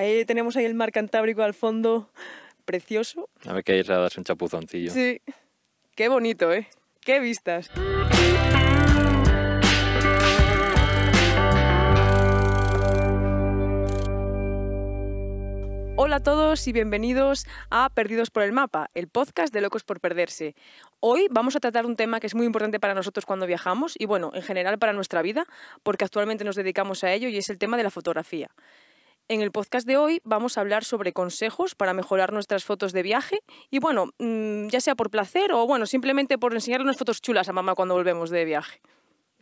Ahí tenemos ahí el mar Cantábrico al fondo, precioso. A ver que ahí a darse un chapuzoncillo. Sí, qué bonito, ¿eh? Qué vistas. Hola a todos y bienvenidos a Perdidos por el Mapa, el podcast de Locos por Perderse. Hoy vamos a tratar un tema que es muy importante para nosotros cuando viajamos y bueno, en general para nuestra vida, porque actualmente nos dedicamos a ello y es el tema de la fotografía. En el podcast de hoy vamos a hablar sobre consejos para mejorar nuestras fotos de viaje y bueno, mm, ya sea por placer o bueno, simplemente por enseñar unas fotos chulas a mamá cuando volvemos de viaje.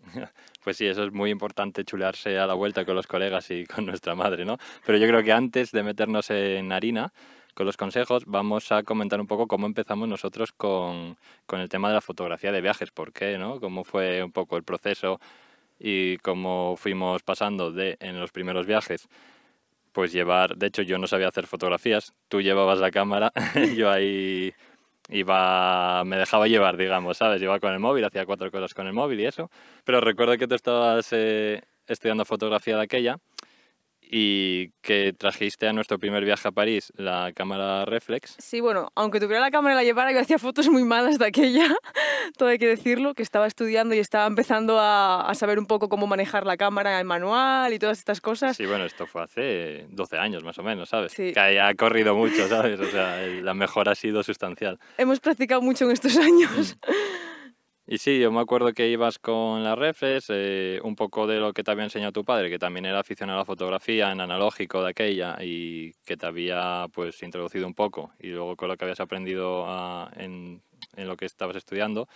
Pues sí, eso es muy importante, chularse a la vuelta con los colegas y con nuestra madre, ¿no? Pero yo creo que antes de meternos en harina con los consejos, vamos a comentar un poco cómo empezamos nosotros con, con el tema de la fotografía de viajes, por qué, ¿no? Cómo fue un poco el proceso y cómo fuimos pasando de en los primeros viajes pues llevar, de hecho yo no sabía hacer fotografías, tú llevabas la cámara, yo ahí iba, me dejaba llevar, digamos, ¿sabes? Iba con el móvil, hacía cuatro cosas con el móvil y eso, pero recuerdo que tú estabas eh, estudiando fotografía de aquella y que trajiste a nuestro primer viaje a París la cámara reflex. Sí, bueno, aunque tuviera la cámara y la llevara, yo hacía fotos muy malas de aquella, todo hay que decirlo, que estaba estudiando y estaba empezando a, saber un poco cómo manejar la cámara, el manual y todas estas cosas. Sí, bueno, esto fue hace 12 años más o menos, ¿sabes? Sí. Que ha corrido mucho, ¿sabes? O sea, la mejora ha sido sustancial. Hemos practicado mucho en estos años. Mm. Y sí, yo me acuerdo que ibas con las refres, eh, un poco de lo que te había enseñado tu padre, que también era aficionado a la fotografía en analógico de aquella y que te había pues introducido un poco. Y luego con lo que habías aprendido ah, en lo que estabas estudiando,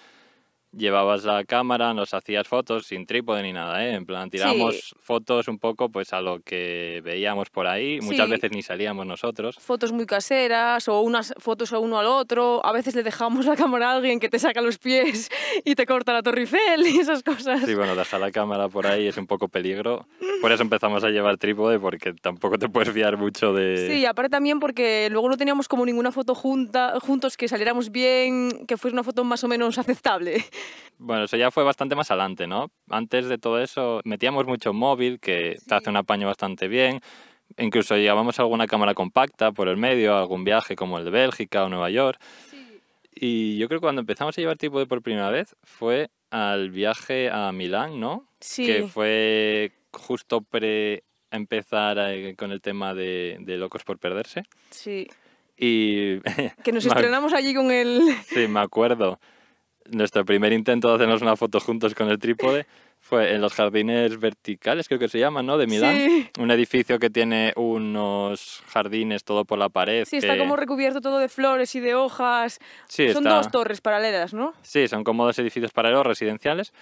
llevabas la cámara, nos hacías fotos sin trípode ni nada, ¿eh? En plan, tiramos fotos un poco pues a lo que veíamos por ahí, muchas veces ni salíamos nosotros. Fotos muy caseras o unas fotos a uno al otro, a veces le dejamos la cámara a alguien que te saca los pies y te corta la Torre Eiffel y esas cosas. Sí, bueno, dejar la cámara por ahí es un poco peligro, por eso empezamos a llevar trípode porque tampoco te puedes fiar mucho de... Sí, aparte también porque luego no teníamos como ninguna foto junta, juntos que saliéramos bien, que fuese una foto más o menos aceptable. Bueno, eso ya fue bastante más adelante, ¿no? Antes de todo eso, metíamos mucho móvil, que te hace un apaño bastante bien. Incluso llevábamos alguna cámara compacta por el medio, algún viaje como el de Bélgica o Nueva York. Y yo creo que cuando empezamos a llevar tipo de por primera vez fue al viaje a Milán, ¿no? Sí. Que fue justo pre empezar eh, con el tema de, Locos por Perderse. Sí. Y... que nos estrenamos allí con el... Sí, me acuerdo nuestro primer intento de hacernos una foto juntos con el trípode fue en los jardines verticales, creo que se llaman, ¿no? De Milán. Un edificio que tiene unos jardines todo por la pared. Sí, está como recubierto todo de flores y de hojas. son dos torres paralelas, ¿no? Sí, son como dos edificios paralelos residenciales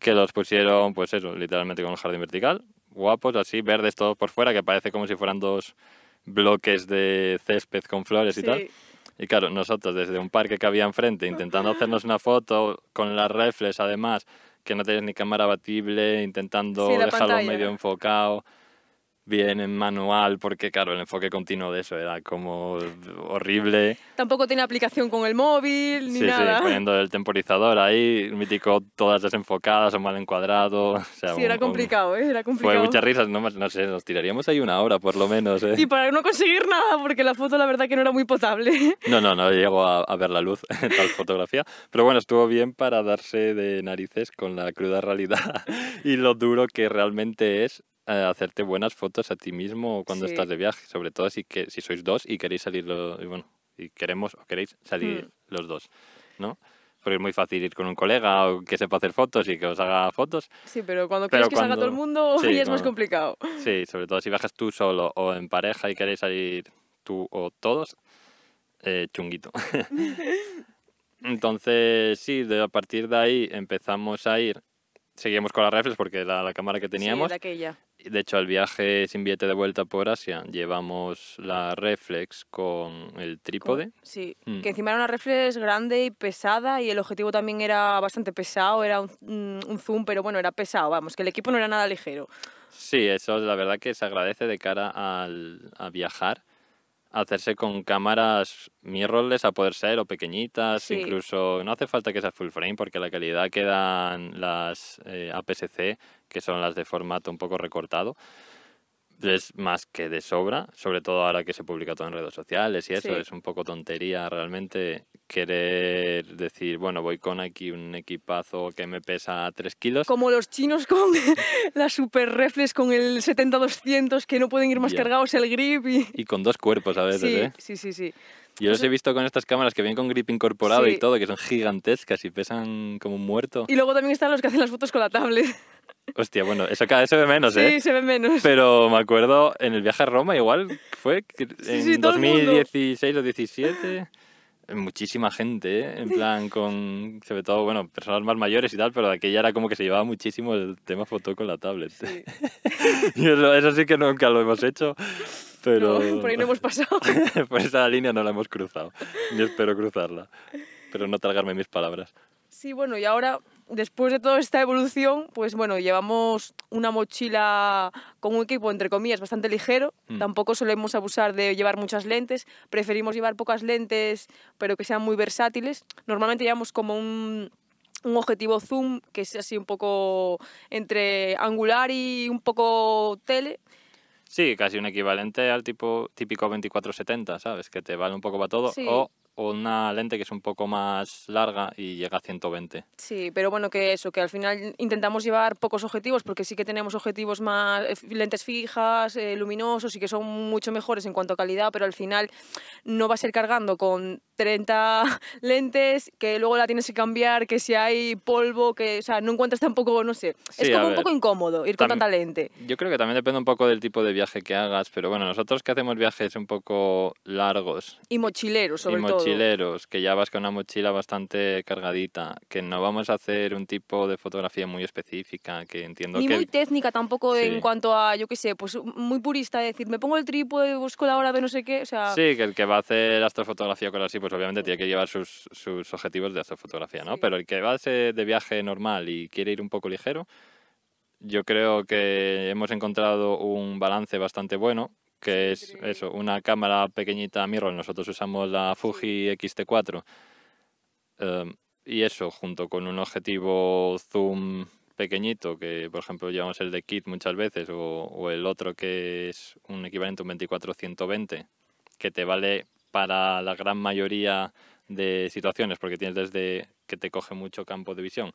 que los pusieron, pues eso, literalmente con un jardín vertical, guapos, así, verdes todos por fuera, que parece como si fueran dos bloques de césped con flores y tal. Y claro, nosotros desde un parque que había enfrente, intentando hacernos una foto con las reflex además, que no tenías ni cámara batible, intentando dejarlo medio enfocado bien en manual, porque claro, el enfoque continuo de eso era como horrible. Tampoco tiene aplicación con el móvil, ni nada. Sí, poniendo el temporizador ahí, mítico, todas desenfocadas o mal encuadrado. O sea, sí, era complicado, ¿eh? Era complicado. Fue muchas risas, no, no sé, nos tiraríamos ahí una hora por lo menos, ¿eh? Y para no conseguir nada, porque la foto la verdad que no era muy potable. No, no, no llego a, a ver la luz tal fotografía, pero bueno, estuvo bien para darse de narices con la cruda realidad y lo duro que realmente es hacerte buenas fotos a ti mismo cuando estás de viaje, sobre todo si, que, si sois dos y queréis salir, y bueno, y queremos o queréis salir mm. los dos, ¿no? Porque es muy fácil ir con un colega o que sepa hacer fotos y que os haga fotos. Sí, pero cuando pero que salga todo el mundo es más complicado. Sí, sobre todo si viajas tú solo o en pareja y queréis salir tú o todos, eh, chunguito. Entonces, sí, de, a partir de ahí empezamos a ir seguimos con las reflex porque la cámara que teníamos. Sí, que aquella. De hecho, al viaje sin billete de vuelta por Asia llevamos la reflex con el trípode. Sí, mm. que encima era una reflex grande y pesada y el objetivo también era bastante pesado, era un, mm, zoom, pero bueno, era pesado, vamos, que el equipo no era nada ligero. Sí, eso es la verdad que se agradece de cara al, a viajar, hacerse con cámaras mirrorless a poder ser o pequeñitas, incluso no hace falta que sea full frame porque la calidad que dan las eh, APS-C que son las de formato un poco recortado, es más que de sobra, sobre todo ahora que se publica todo en redes sociales y eso, es un poco tontería realmente querer decir, bueno, voy con aquí un equipazo que me pesa 3 kilos. Como los chinos con las super reflex con el 70-200 que no pueden ir más cargados el grip. Y... con dos cuerpos a veces, sí, ¿eh? Sí, sí, sí. Yo los he visto con estas cámaras que vienen con grip incorporado y todo, que son gigantescas y pesan como un muerto. Y luego también están los que hacen las fotos con la tablet. Hostia, bueno, eso cada vez se ve menos, ¿eh? Sí, se ve menos. Pero me acuerdo en el viaje a Roma, igual fue en sí, sí, 2016 o 17. Muchísima gente, ¿eh? en plan, con sobre todo, bueno, personas más mayores y tal, pero de aquella era como que se llevaba muchísimo el tema foto con la tablet. y eso, sí que nunca lo hemos hecho, pero. No, por ahí no hemos pasado. por esa línea no la hemos cruzado. Yo espero cruzarla, pero no tragarme mis palabras. Sí, bueno, y ahora después de toda esta evolución, pues bueno, llevamos una mochila con un equipo, entre comillas, bastante ligero. Mm. Tampoco solemos abusar de llevar muchas lentes. Preferimos llevar pocas lentes, pero que sean muy versátiles. Normalmente llevamos como un, objetivo zoom, que es así un poco entre angular y un poco tele. Sí, casi un equivalente al tipo típico 24-70, ¿sabes? Que te vale un poco para todo. O o una lente que es un poco más larga y llega a 120. Sí, pero bueno, que eso, que al final intentamos llevar pocos objetivos porque sí que tenemos objetivos más eh, lentes fijas, eh, luminosos y que son mucho mejores en cuanto a calidad, pero al final no va a ser cargando con 30 lentes que luego la tienes que cambiar, que si hay polvo, que o sea, no encuentras tampoco, no sé, es como un poco incómodo ir con tanta lente. Yo creo que también depende un poco del tipo de viaje que hagas, pero bueno, nosotros que hacemos viajes un poco largos y mochileros sobre todo que ya vas con una mochila bastante cargadita, que no vamos a hacer un tipo de fotografía muy específica, que entiendo Ni muy técnica tampoco en cuanto a, yo qué sé, pues muy purista, decir, me pongo el trípode, busco la hora de no sé qué, o sea... Sí, que el que va a hacer astrofotografía o cosas así, pues obviamente tiene que llevar sus, sus objetivos de astrofotografía, ¿no? Pero el que va de viaje normal y quiere ir un poco ligero, yo creo que hemos encontrado un balance bastante bueno, que es eso, una cámara pequeñita mirror. Nosotros usamos la Fuji XT4. Em, y eso, junto con un objetivo zoom pequeñito, que por ejemplo llevamos el de Kit muchas veces, o, el otro que es un equivalente a un 24-120, que te vale para la gran mayoría de situaciones, porque tienes desde que te coge mucho campo de visión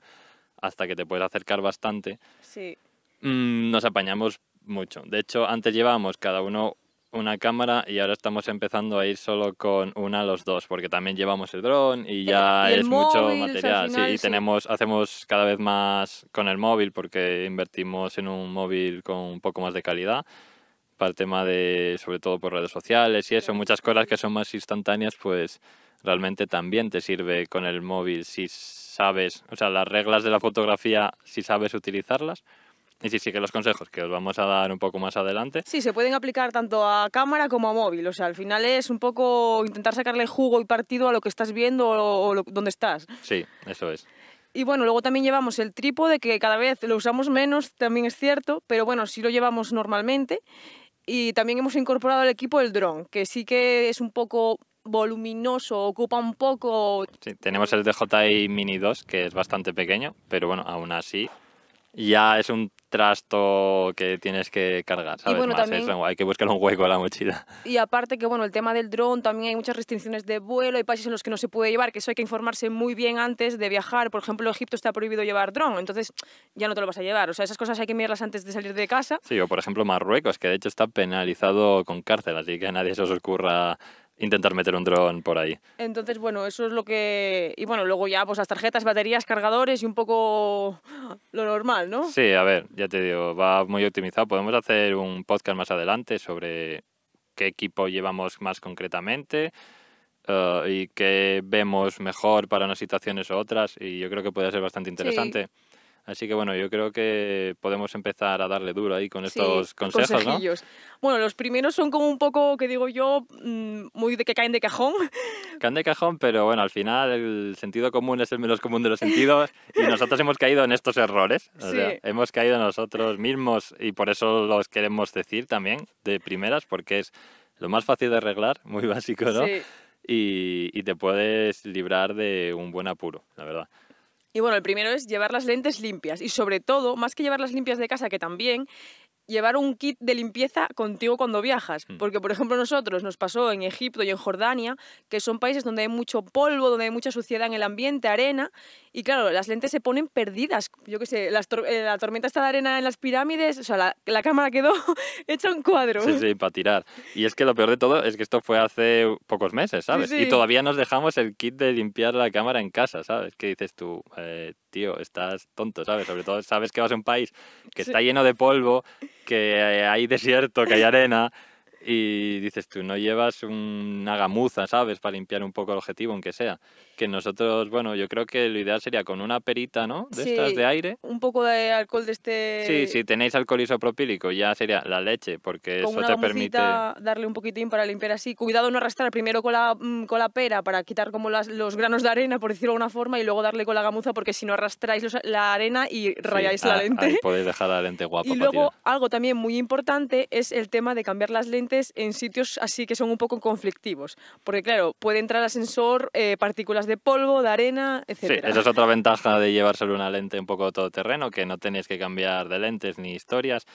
hasta que te puedes acercar bastante. Sí. Mm, nos apañamos mucho. De hecho, antes llevábamos cada uno una cámara y ahora estamos empezando a ir solo con una los dos, porque también llevamos el dron y ya es mucho material. y tenemos, hacemos cada vez más con el móvil porque invertimos en un móvil con un poco más de calidad para el tema de, sobre todo por redes sociales y eso, muchas cosas que son más instantáneas, pues realmente también te sirve con el móvil si sabes, o sea, las reglas de la fotografía, si sabes utilizarlas y sí, sí que los consejos que os vamos a dar un poco más adelante. Sí, se pueden aplicar tanto a cámara como a móvil. O sea, al final es un poco intentar sacarle jugo y partido a lo que estás viendo o, donde estás. Sí, eso es. Y bueno, luego también llevamos el trípode, que cada vez lo usamos menos, también es cierto, pero bueno, sí lo llevamos normalmente. Y también hemos incorporado al equipo el dron, que sí que es un poco voluminoso, ocupa un poco... Sí, tenemos el DJI Mini 2, que es bastante pequeño, pero bueno, aún así ya es un trasto que tienes que cargar, ¿sabes? hay que buscar un hueco a la mochila. Y aparte que, bueno, el tema del dron, también hay muchas restricciones de vuelo, hay países en los que no se puede llevar, que eso hay que informarse muy bien antes de viajar. Por ejemplo, Egipto está prohibido llevar dron, entonces ya no te lo vas a llevar. O sea, esas cosas hay que mirarlas antes de salir de casa. Sí, o por ejemplo Marruecos, que de hecho está penalizado con cárcel, así que a nadie se os ocurra intentar meter un dron por ahí. Entonces, bueno, eso es lo que... Y bueno, luego ya pues las tarjetas, baterías, cargadores y un poco lo normal, ¿no? Sí, a ver, ya te digo, va muy optimizado. Podemos hacer un podcast más adelante sobre qué equipo llevamos más concretamente eh, y qué vemos mejor para unas situaciones u otras y yo creo que puede ser bastante interesante. Así que bueno, yo creo que podemos empezar a darle duro ahí con estos consejos, Bueno, los primeros son como un poco, que digo yo, mm, muy de que caen de cajón. Caen de cajón, pero bueno, al final el sentido común es el menos común de los sentidos y nosotros hemos caído en estos errores. hemos caído nosotros mismos y por eso los queremos decir también de primeras, porque es lo más fácil de arreglar, muy básico, ¿no? Sí. y te puedes librar de un buen apuro, la verdad. Y bueno, el primero es llevar las lentes limpias y sobre todo, más que llevarlas limpias de casa, que también, llevar un kit de limpieza contigo cuando viajas. Mm. Porque, por ejemplo, nosotros nos pasó en Egipto y en Jordania, que son países donde hay mucho polvo, donde hay mucha suciedad en el ambiente, arena, y claro, las lentes se ponen perdidas. Yo qué sé, eh, la tormenta está de arena en las pirámides, o sea, la, cámara quedó hecha un cuadro. Sí, sí, para tirar. Y es que lo peor de todo es que esto fue hace pocos meses, ¿sabes? Y todavía nos dejamos el kit de limpiar la cámara en casa, ¿sabes? ¿Qué dices tú, eh, tío, estás tonto, ¿sabes? Sobre todo sabes que vas a un país que está lleno de polvo, que eh, hay desierto, que hay arena, y dices tú, no llevas una gamuza, ¿sabes? Para limpiar un poco el objetivo, aunque sea. Que nosotros, bueno, yo creo que lo ideal sería con una perita, ¿no? De estas de aire. Un poco de alcohol de este. Sí, si tenéis alcohol isopropílico, ya sería la leche, porque eso te permite. Darle un poquitín para limpiar así. Cuidado no arrastrar primero con la, mm, con la pera para quitar como los granos de arena, por decirlo de alguna forma, y luego darle con la gamuza, porque si no arrastráis la arena y rayáis la ah, lente. Ahí podéis dejar la lente guapa. Y luego, algo también muy importante es el tema de cambiar las lentes en sitios así que son un poco conflictivos, porque claro, puede entrar al ascensor eh, partículas de polvo, de arena, etc. Sí, esa es otra ventaja de llevar una lente un poco todoterreno, que no tenéis que cambiar de lentes ni historias,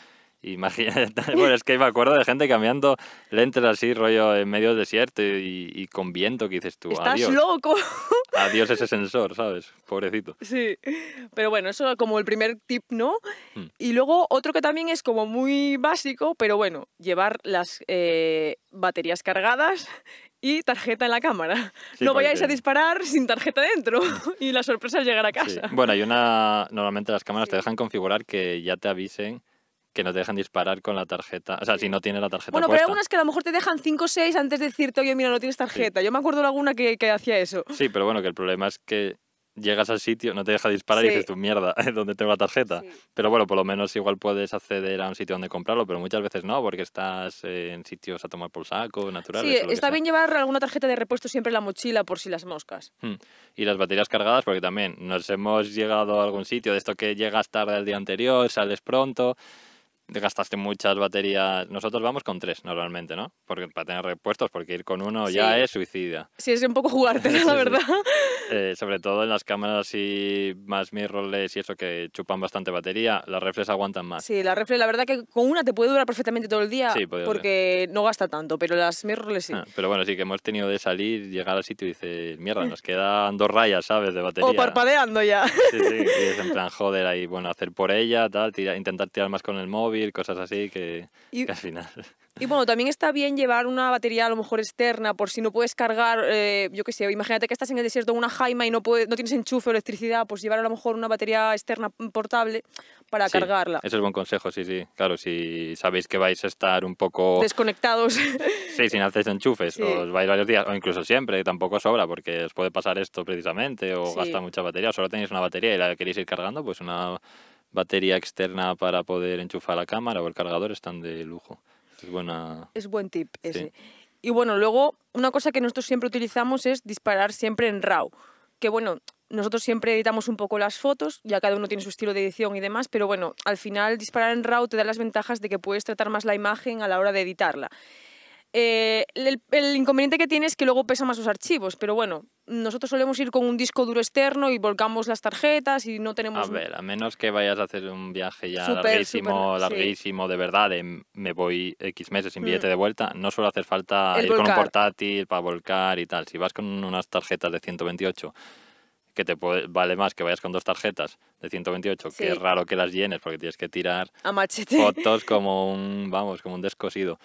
Imagínate, bueno, es que me acuerdo de gente cambiando lentes así, rollo en medio del desierto y, con viento que dices tú, ¡Estás loco! Adiós ese sensor, ¿sabes? Pobrecito. Sí, pero bueno, eso como el primer tip, ¿no? Hmm. Y luego otro que también es como muy básico, pero bueno, llevar las eh, baterías cargadas y tarjeta en la cámara. no vayáis a disparar sin tarjeta dentro hmm. y la sorpresa es llegar a casa. Bueno, hay una... Normalmente las cámaras te dejan configurar que ya te avisen que no te dejan disparar con la tarjeta. O sea, si no tienes la tarjeta. Bueno, pero hay algunas que a lo mejor te dejan 5 o 6 antes de decirte, oye, mira, no tienes tarjeta. Yo me acuerdo de alguna que, que hacía eso. Sí, pero bueno, que el problema es que llegas al sitio, no te deja disparar y dices, tu mierda, ¿dónde tengo la tarjeta? Pero bueno, por lo menos igual puedes acceder a un sitio donde comprarlo, pero muchas veces no, porque estás en sitios a tomar por saco, natural Sí, está bien llevar alguna tarjeta de repuesto siempre en la mochila por si las moscas. Hmm. Y las baterías cargadas, porque también nos hemos llegado a algún sitio, de esto que llegas tarde al día anterior, sales pronto gastaste muchas baterías. Nosotros vamos con tres normalmente, ¿no? Porque, para tener repuestos, porque ir con uno ya es suicida. Sí, es un poco jugarte, la verdad. Eh, sobre todo en las cámaras y más mirrorless y eso que chupan bastante batería, las reflex aguantan más. Sí, la reflex, la verdad que con una te puede durar perfectamente todo el día porque no gasta tanto, pero las mirrorless sí. Ah, pero bueno, sí que hemos tenido de salir, llegar al sitio y dices, mierda, nos quedan dos rayas, ¿sabes? De batería. O parpadeando ya. Sí, sí, y es en plan, joder, ahí, bueno, hacer por ella, tal, intentar tirar más con el móvil cosas así que, al final. Y bueno, también está bien llevar una batería a lo mejor externa por si no puedes cargar, eh, yo qué sé, imagínate que estás en el desierto en una jaima y no, no tienes enchufe o electricidad, pues llevar a lo mejor una batería externa portable para cargarla. Eso es buen consejo, sí, sí. Claro, si sabéis que vais a estar un poco... Desconectados. Sí, sin hacer enchufes, os vais varios días, o incluso siempre, tampoco sobra, porque os puede pasar esto precisamente, o gasta mucha batería, o solo tenéis una batería y la queréis ir cargando, pues una batería externa para poder enchufar la cámara o el cargador están de lujo. Es, buena... es buen tip ese. Y bueno, luego una cosa que nosotros siempre utilizamos es disparar siempre en RAW. Que bueno, nosotros siempre editamos un poco las fotos, ya cada uno tiene su estilo de edición y demás, pero bueno, al final disparar en RAW te da las ventajas de que puedes tratar más la imagen a la hora de editarla. Eh, el, inconveniente que tiene es que luego pesa más los archivos, pero bueno, nosotros solemos ir con un disco duro externo y volcamos las tarjetas y no tenemos... A ver, a menos que vayas a hacer un viaje ya larguísimo, larguísimo, de verdad, em, me voy X meses sin mm. billete de vuelta, no suele hacer falta ir con un portátil para volcar y tal. Si vas con unas tarjetas de 128 que te vale más que vayas con dos tarjetas de 128, que es raro que las llenes porque tienes que tirar fotos como un, vamos, como un descosido.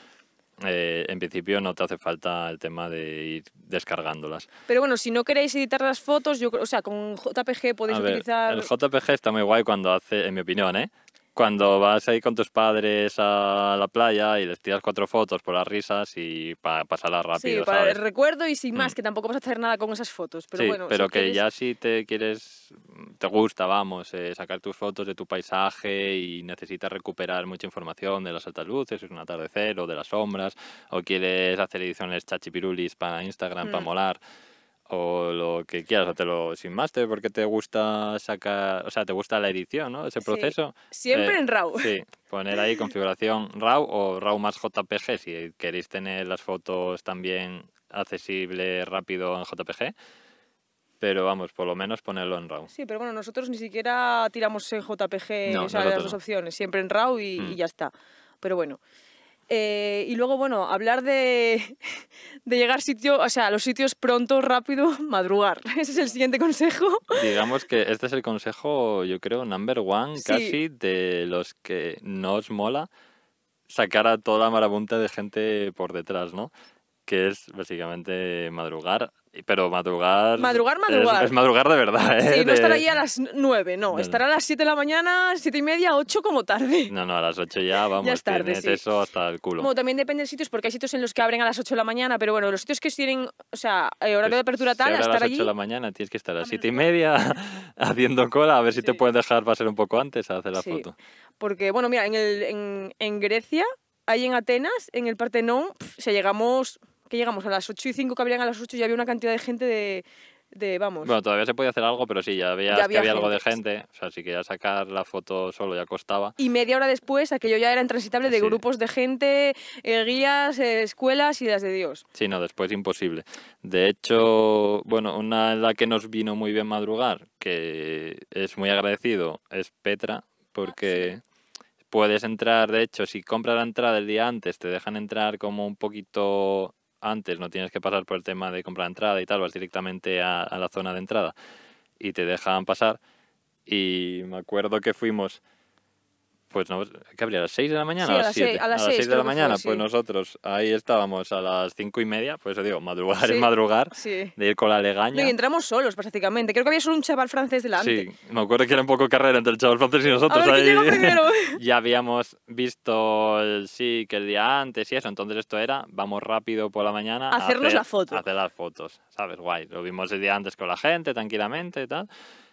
Eh, en principio no te hace falta el tema de ir descargándolas. Pero bueno, si no queréis editar las fotos, yo, o sea, con JPG podéis utilizar... El JPG está muy guay cuando hace, en mi opinión, ¿eh? cuando vas ahí con tus padres a la playa y les tiras cuatro fotos por las risas y para pasarlas rápido. Sí, para el recuerdo y sin más, mm. que tampoco vas a hacer nada con esas fotos. Pero sí, pero que ya si te quieres, te gusta, vamos, eh, sacar tus fotos de tu paisaje y necesitas recuperar mucha información de las altas luces, es un atardecer o de las sombras, o quieres hacer ediciones chachipirulis para Instagram, para mm. molar o lo que quieras, lo sin máster, porque te gusta sacar, o sea, te gusta la edición, ¿no? Ese proceso. siempre eh, en RAW. Sí, poner ahí configuración RAW o RAW más JPG, si queréis tener las fotos también accesible rápido en JPG. Pero vamos, por lo menos ponerlo en RAW. Sí, pero bueno, nosotros ni siquiera tiramos en JPG, o sea, las dos opciones, siempre en RAW y mm. ya está. Pero bueno. Eh, y luego, bueno, hablar de, llegar sitio, o sea, a los sitios pronto, rápido, madrugar. Ese es el siguiente consejo. Digamos que este es el consejo, yo creo, number one casi, de los que no os mola sacar a toda la marabunta de gente por detrás, ¿no? Que es básicamente madrugar, pero madrugar. Madrugar, madrugar. Es, madrugar de verdad, ¿eh? Sí, no estar ahí a las nueve, no. estará a las siete de la mañana, siete y media, ocho como tarde. No, no, a las ocho ya vamos. ya es tarde. eso hasta el culo. Bueno, también depende de sitios, porque hay sitios en los que abren a las ocho de la mañana, pero bueno, los sitios que tienen, o sea, eh, horario pues de apertura tal, estar allí. A las ocho de la mañana tienes que estar a las siete y media haciendo cola, a ver si te pueden dejar pasar un poco antes a hacer la foto. Porque, bueno, mira, en, el, en, Grecia, ahí en Atenas, en el Partenón, si se llegamos que llegamos a las 8 y 5, que habían a las 8 y había una cantidad de gente de, vamos. Bueno, todavía se podía hacer algo, pero sí, ya, había, había, algo de gente. O sea, si quería sacar la foto solo ya costaba. Y media hora después, aquello ya era intransitable de grupos de gente, eh, guías, eh, escuelas y las de Dios. Sí, no, después imposible. De hecho, bueno, una en la que nos vino muy bien madrugar, que es muy agradecido, es Petra, porque. Ah, puedes entrar, de hecho, si compras la entrada el día antes, te dejan entrar como un poquito antes, no tienes que pasar por el tema de comprar entrada y tal, vas directamente a, a la zona de entrada y te dejan pasar. Y me acuerdo que fuimos pues ¿qué habría? ¿A las 6 de la mañana? a, las 7? a, las 6, de la mañana. pues nosotros ahí estábamos a las 5 y media, pues digo, madrugar es madrugar, de ir con la legaña. y entramos solos prácticamente. Creo que había solo un chaval francés delante. Sí, me acuerdo que era un poco carrera entre el chaval francés y ah, nosotros. ahí. ya habíamos visto el sí que el día antes y eso, entonces esto era, vamos rápido por la mañana. Hacernos hacer, la foto. A hacer las fotos, ¿sabes? Guay. Lo vimos el día antes con la gente, tranquilamente y tal.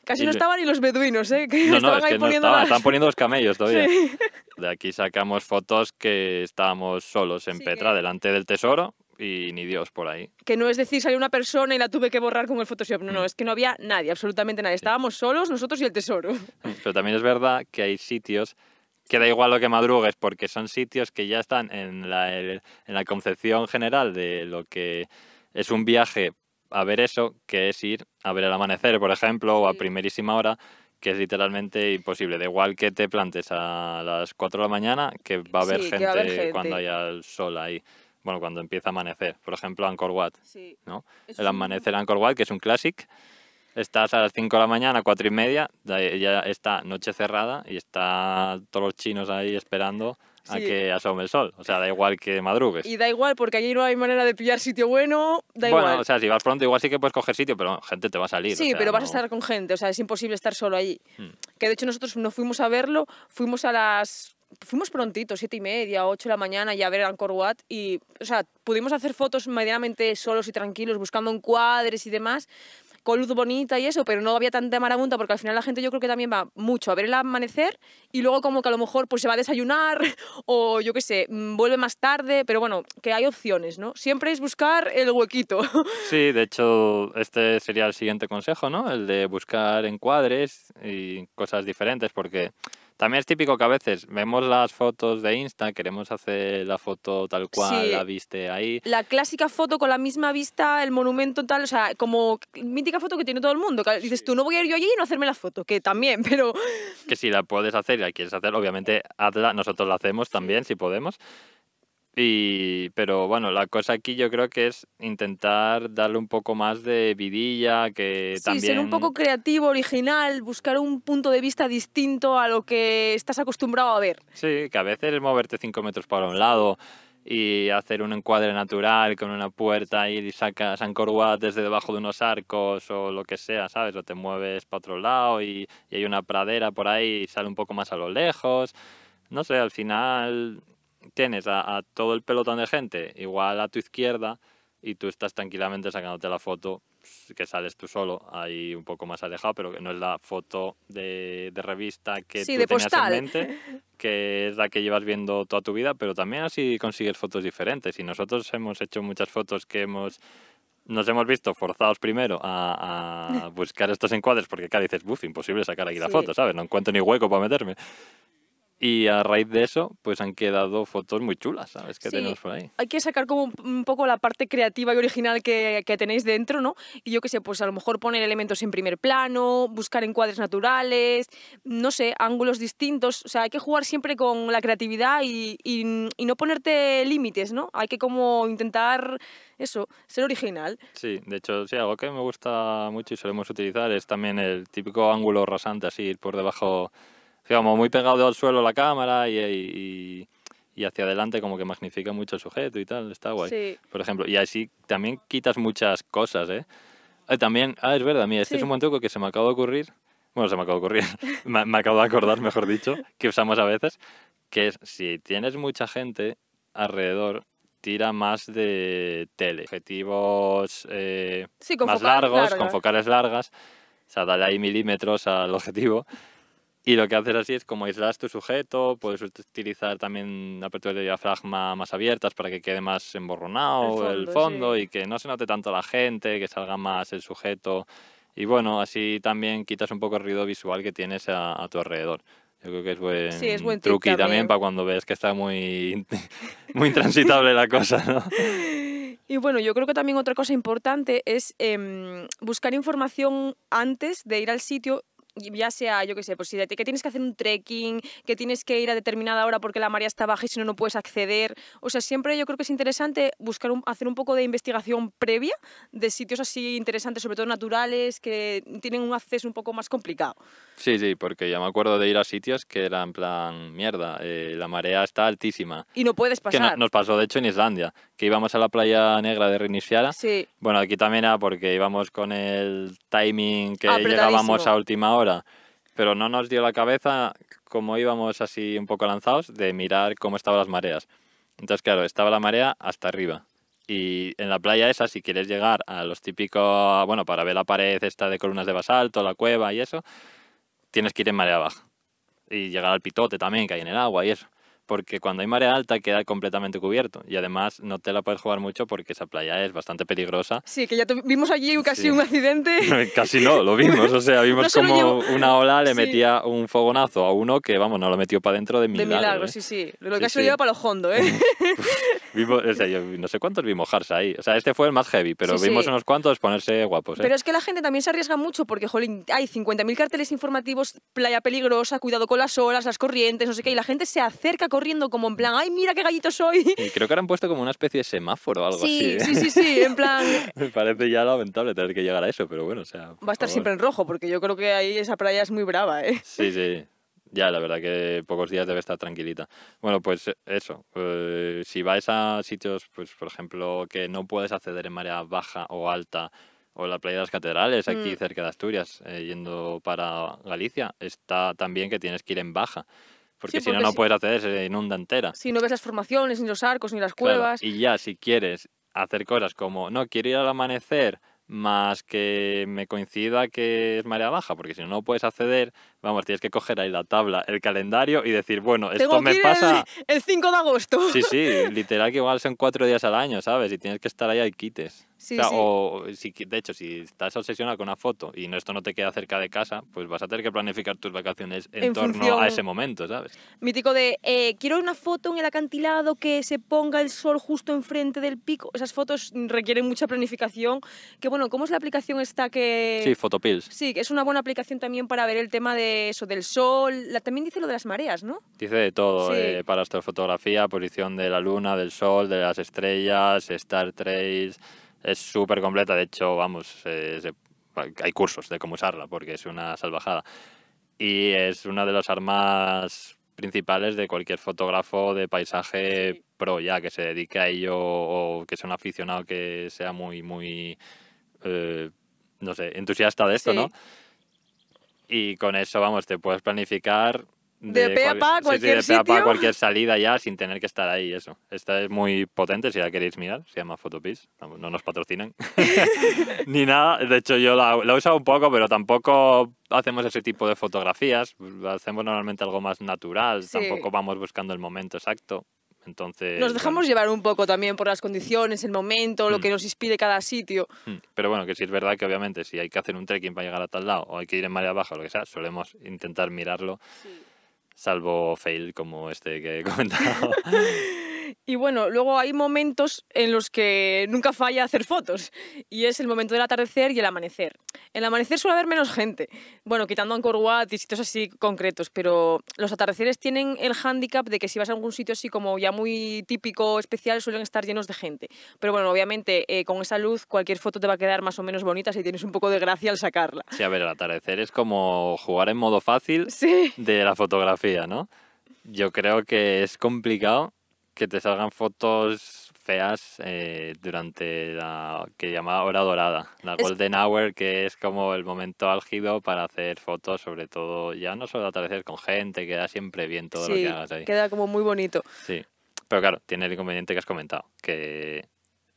Casi no estaban ni los beduinos, ¿eh? no, no, es que no estaban, están poniendo los camellos todavía. De aquí sacamos fotos que estábamos solos en Petra, delante del tesoro, y ni Dios por ahí. Que no es decir, salió una persona y la tuve que borrar con el Photoshop. No, no, es que no había nadie, absolutamente nadie. Estábamos solos, nosotros y el tesoro. Mm, pero también es verdad que hay sitios que da igual lo que madrugues, porque son sitios que ya están en la, en la concepción general de lo que es un viaje a ver eso que es ir a ver el amanecer, por ejemplo, o a primerísima hora, que es literalmente imposible. De igual que te plantes a las 4 de la mañana, que va a haber, gente, cuando haya el sol ahí. Bueno, cuando empieza a amanecer. Por ejemplo, Angkor Wat. ¿no? El amanecer Angkor Wat, que es un clásico. Estás a las 5 de la mañana, 4 y media, ya está noche cerrada y está todos los chinos ahí esperando a que asome el sol. O sea, da igual que madrugues. Y da igual, porque allí no hay manera de pillar sitio bueno, da bueno, igual. o sea, si vas pronto igual sí que puedes coger sitio, pero gente te va a salir. Sí, pero vas a estar con gente, o sea, es imposible estar solo allí. Hmm. Que de hecho nosotros no fuimos a verlo, fuimos a las... Fuimos prontito, siete y media, ocho de la mañana, ya a ver Angkor Wat y, o sea, pudimos hacer fotos medianamente solos y tranquilos, buscando encuadres y demás, con luz bonita y eso, pero no había tanta marabunta porque al final la gente yo creo que también va mucho a ver el amanecer y luego como que a lo mejor pues se va a desayunar o yo qué sé, mm, vuelve más tarde, pero bueno, que hay opciones, ¿no? Siempre es buscar el huequito. Sí, de hecho este sería el siguiente consejo, ¿no? El de buscar encuadres y cosas diferentes porque también es típico que a veces vemos las fotos de Insta, queremos hacer la foto tal cual, la viste ahí. La clásica foto con la misma vista, el monumento tal, o sea, como mítica foto que tiene todo el mundo. dices tú, no voy a ir yo allí y no hacerme la foto, que también, pero... Que si la puedes hacer y la quieres hacer, obviamente hazla, nosotros la hacemos también si podemos. Y, pero bueno, la cosa aquí yo creo que es intentar darle un poco más de vidilla, que sí, ser un poco creativo, original, buscar un punto de vista distinto a lo que estás acostumbrado a ver. Sí, que a veces es moverte cinco metros para un lado y hacer un encuadre natural con una puerta y sacas ancorguas desde debajo de unos arcos o lo que sea, ¿sabes? O te mueves para otro lado y, y hay una pradera por ahí y sale un poco más a lo lejos. No sé, al final tienes a, todo el pelotón de gente igual a tu izquierda y tú estás tranquilamente sacándote la foto pues, que sales tú solo, ahí un poco más alejado, pero que no es la foto de, revista que te tú tenías en mente, que es la que llevas viendo toda tu vida, pero también así consigues fotos diferentes. Y nosotros hemos hecho muchas fotos que hemos nos hemos visto forzados primero a, buscar estos encuadres porque cada dices, buf, imposible sacar aquí la foto, ¿sabes? No encuentro ni hueco para meterme. Y a raíz de eso, pues han quedado fotos muy chulas, ¿sabes? Que tenemos por ahí. Hay que sacar como un, poco la parte creativa y original que, que, tenéis dentro, ¿no? Y yo qué sé, pues a lo mejor poner elementos en primer plano, buscar encuadres naturales, no sé, ángulos distintos. O sea, hay que jugar siempre con la creatividad y, y, y no ponerte límites, ¿no? Hay que como intentar eso, ser original. Sí, de hecho, sí, algo que me gusta mucho y solemos utilizar es también el típico ángulo rasante, así, ir por debajo como muy pegado al suelo la cámara y, y, hacia adelante como que magnifica mucho el sujeto y tal, está guay. Por ejemplo, y así también quitas muchas cosas, ¿eh? Ah, también, ah, es verdad, mira, este es un buen truco que se me acaba de ocurrir, bueno, se me acaba de ocurrir, me, acabo de acordar, mejor dicho, que usamos a veces, que si tienes mucha gente alrededor, tira más de tele, objetivos eh, más largos, con focales largas, o sea, dale ahí milímetros al objetivo y lo que haces así es como aislas tu sujeto, puedes utilizar también aperturas de diafragma más abiertas para que quede más emborronado el fondo, y que no se note tanto la gente, que salga más el sujeto. Y bueno, así también quitas un poco el ruido visual que tienes a, tu alrededor. Yo creo que es buen, sí, también. para cuando ves que está muy, muy intransitable la cosa, Y bueno, yo creo que también otra cosa importante es em, buscar información antes de ir al sitio ya sea, yo qué sé, pues si que tienes que hacer un trekking, que tienes que ir a determinada hora porque la marea está baja y si no, no puedes acceder. O sea, siempre yo creo que es interesante buscar hacer un poco de investigación previa de sitios así interesantes, sobre todo naturales, que tienen un acceso un poco más complicado. Sí, sí, porque ya me acuerdo de ir a sitios que eran en plan, mierda, eh, la marea está altísima. Y no puedes pasar. Que nos pasó, de hecho, en Islandia, que íbamos a la playa negra de Reiniciara. Sí. Bueno, aquí también era porque íbamos con el timing que llegábamos a última hora, pero no nos dio la cabeza, como íbamos así un poco lanzados, de mirar cómo estaban las mareas. Entonces, claro, estaba la marea hasta arriba. Y en la playa esa, si quieres llegar a los típicos, bueno, para ver la pared esta de columnas de basalto, la cueva y eso, tienes que ir en marea baja. Y llegar al pitote también que hay en el agua y eso porque cuando hay marea alta queda completamente cubierto y además no te la puedes jugar mucho porque esa playa es bastante peligrosa. Sí, que ya vimos allí casi un accidente. casi no, lo vimos, o sea, vimos como una ola le metía un fogonazo a uno que, vamos, no lo metió para dentro de milagro. De milagro, sí, sí. Lo que se lo lleva para los hondos, ¿eh? no sé cuántos vimos mojarse ahí. O sea, este fue el más heavy, pero vimos unos cuantos ponerse guapos. ¿eh? Pero es que la gente también se arriesga mucho porque, jolín, hay 50.000 carteles informativos, playa peligrosa, cuidado con las olas, las corrientes, no sé qué, y la gente se acerca con corriendo como en plan, ay, mira qué gallito soy. Y creo que ahora han puesto como una especie de semáforo o algo así. ¿eh? Sí, sí, sí, en plan... Me parece ya lamentable tener que llegar a eso, pero bueno, o sea... Va a estar siempre en rojo, porque yo creo que ahí esa playa es muy brava, ¿eh? Sí, sí. Ya, la verdad que pocos días debe estar tranquilita. Bueno, pues eh, eso. Eh, si vais a sitios, pues por ejemplo, que no puedes acceder en marea baja o alta, o la playa de las catedrales, aquí mm. cerca de Asturias, yendo para Galicia, está también que tienes que ir en baja porque si no, no puedes acceder, se inunda entera. Si no ves las formaciones, ni los arcos, ni las cuevas. Y ya, si quieres hacer cosas como, no, quiero ir al amanecer, más que me coincida que es marea baja, porque si no, no puedes acceder, vamos, tienes que coger ahí la tabla, el calendario y decir, bueno, esto me pasa... El, 5 de agosto. Sí, sí, literal que igual son cuatro días al año, ¿sabes? Y tienes que estar ahí al quites o, eh, de hecho, si estás obsesionado con una foto y esto no te queda cerca de casa, pues vas a tener que planificar tus vacaciones en, torno a ese momento, ¿sabes? Mítico de, eh, quiero una foto en el acantilado que se ponga el sol justo enfrente del pico. Esas fotos requieren mucha planificación. Que bueno, ¿cómo es la aplicación esta que...? Sí, Photopills. Sí, que es una buena aplicación también para ver el tema de eso, del sol. también dice lo de las mareas, ¿no? Dice de todo, para eh, para astrofotografía, posición de la luna, del sol, de las estrellas, star trails es súper completa, de hecho, vamos, hay cursos de cómo usarla porque es una salvajada. Y es una de las armas principales de cualquier fotógrafo de paisaje pro ya que se dedique a ello o que sea un aficionado que sea muy, muy, eh, no sé, entusiasta de esto, ¿no? Y con eso, vamos, te puedes planificar de, de pa cualquier cualquier salida ya sin tener que estar ahí, eso. Esta es muy potente, si la queréis mirar, se llama Photopis, no, nos patrocinan ni nada. De hecho, yo la, he usado un poco, pero tampoco hacemos ese tipo de fotografías, hacemos normalmente algo más natural, tampoco vamos buscando el momento exacto. Entonces, nos dejamos llevar un poco también por las condiciones, el momento, lo mm. que nos inspire cada sitio. Mm, pero bueno, que sí es verdad que obviamente si hay que hacer un trekking para llegar a tal lado o hay que ir en marea baja o lo que sea, solemos intentar mirarlo salvo fail como este que he comentado. Y bueno, luego hay momentos en los que nunca falla hacer fotos, y es el momento del atardecer y el amanecer. En el amanecer suele haber menos gente, bueno, quitando Angkor Wat y sitios así concretos, pero los atardeceres tienen el hándicap de que si vas a algún sitio así como ya muy típico, especial, suelen estar llenos de gente. Pero bueno, obviamente eh, con esa luz cualquier foto te va a quedar más o menos bonita si tienes un poco de gracia al sacarla. Sí, a ver, el atardecer es como jugar en modo fácil de la fotografía, ¿no? Yo creo que es complicado que te salgan fotos feas eh, durante la que llamaba hora dorada, la golden hour, que es como el momento álgido para hacer fotos, sobre todo ya no solo atardecer con gente, queda siempre bien todo lo que hagas ahí. Queda como muy bonito. Sí, pero claro, tiene el inconveniente que has comentado, que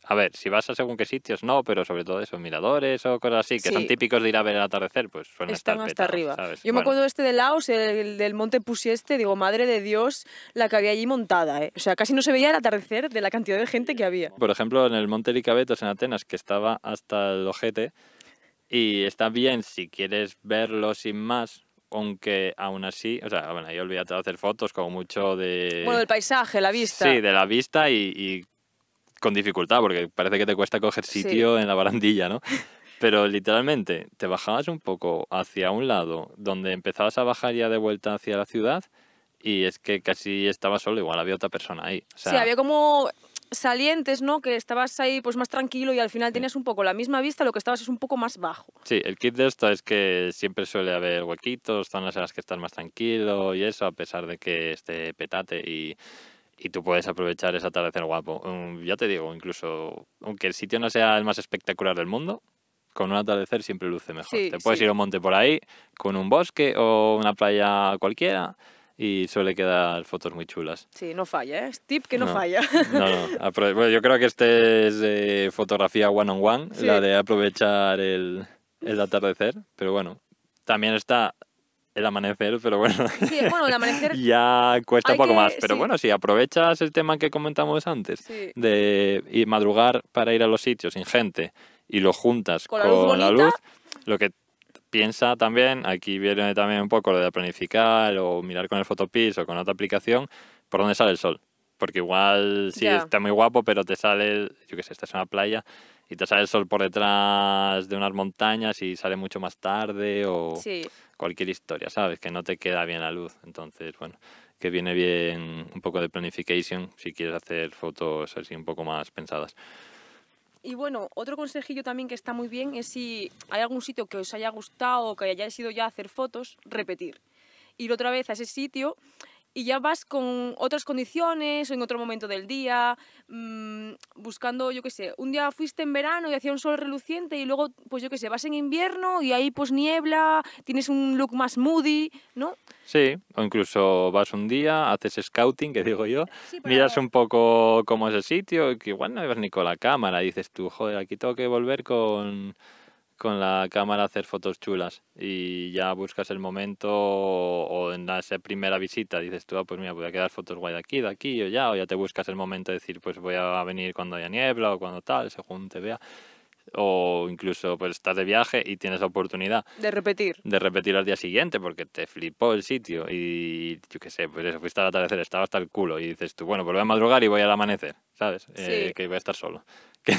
a ver, si vas a según qué sitios, no, pero sobre todo esos miradores o cosas así, que son típicos de ir a ver el atardecer, pues suelen hasta arriba. Yo me acuerdo este de Laos, el, del monte Pusieste, digo, madre de Dios, la que había allí montada, ¿eh? O sea, casi no se veía el atardecer de la cantidad de gente que había. Por ejemplo, en el monte Licabetos en Atenas, que estaba hasta el ojete, y está bien si quieres verlo sin más, aunque aún así, o sea, bueno, ahí olvídate de hacer fotos, como mucho de... Bueno, del paisaje, la vista. Sí, de la vista y con dificultad, porque parece que te cuesta coger sitio en la barandilla, ¿no? Pero literalmente te bajabas un poco hacia un lado, donde empezabas a bajar ya de vuelta hacia la ciudad, y es que casi estaba solo, igual había otra persona ahí. sí, había como salientes, ¿no? Que estabas ahí pues más tranquilo y al final tienes un poco la misma vista, lo que estabas es un poco más bajo. Sí, el kit de esto es que siempre suele haber huequitos, zonas en las que estás más tranquilo y eso, a pesar de que esté petate y y tú puedes aprovechar ese atardecer guapo. Mm, ya te digo, incluso aunque el sitio no sea el más espectacular del mundo, con un atardecer siempre luce mejor. te puedes ir a un monte por ahí, con un bosque o una playa cualquiera. Y suele quedar fotos muy chulas. Sí, no falla, ¿eh? Es tip que no, falla. No, no. Bueno, yo creo que este es fotografía one-on-one, la de aprovechar el, el atardecer. Pero bueno, también está el amanecer, pero bueno. Sí, bueno, el amanecer. ya cuesta un poco más. Pero bueno, si aprovechas el tema que comentamos antes de ir madrugar para ir a los sitios sin gente y lo juntas con, la luz, lo que piensa también, aquí viene también un poco lo de planificar o mirar con el fotopis o con otra aplicación, por dónde sale el sol. Porque igual si está muy guapo, pero te sale, yo qué sé, estás en una playa y te sale el sol por detrás de unas montañas y sale mucho más tarde o, cualquier historia, ¿sabes? Que no te queda bien la luz. Entonces, bueno, que viene bien un poco de planification si quieres hacer fotos así un poco más pensadas. Y bueno, otro consejillo también que está muy bien es si hay algún sitio que os haya gustado o que hayáis ido ya a hacer fotos, repetir. Ir otra vez a ese sitio y ya vas con otras condiciones o en otro momento del día, mm, buscando, yo qué sé, un día fuiste en verano y hacía un sol reluciente y luego, pues yo qué sé, vas en invierno y ahí pues niebla, tienes un look más moody, ¿no? Sí, o incluso vas un día, haces scouting, que digo yo, miras un poco cómo es el sitio, que igual no vas ni con la cámara, dices tú, joder, aquí tengo que volver con con la cámara hacer fotos chulas y ya buscas el momento o, en esa primera visita dices tú, ah, pues mira, voy a quedar fotos guay de aquí, de aquí o ya, o ya te buscas el momento de decir, pues voy a venir cuando haya niebla o cuando tal, según te vea o incluso pues estás de viaje y tienes la oportunidad de repetir de repetir al día siguiente porque te flipó el sitio y yo qué sé pues eso fuiste al atardecer estaba hasta el culo y dices tú bueno pues voy a madrugar y voy al amanecer sabes eh, que voy a estar solo que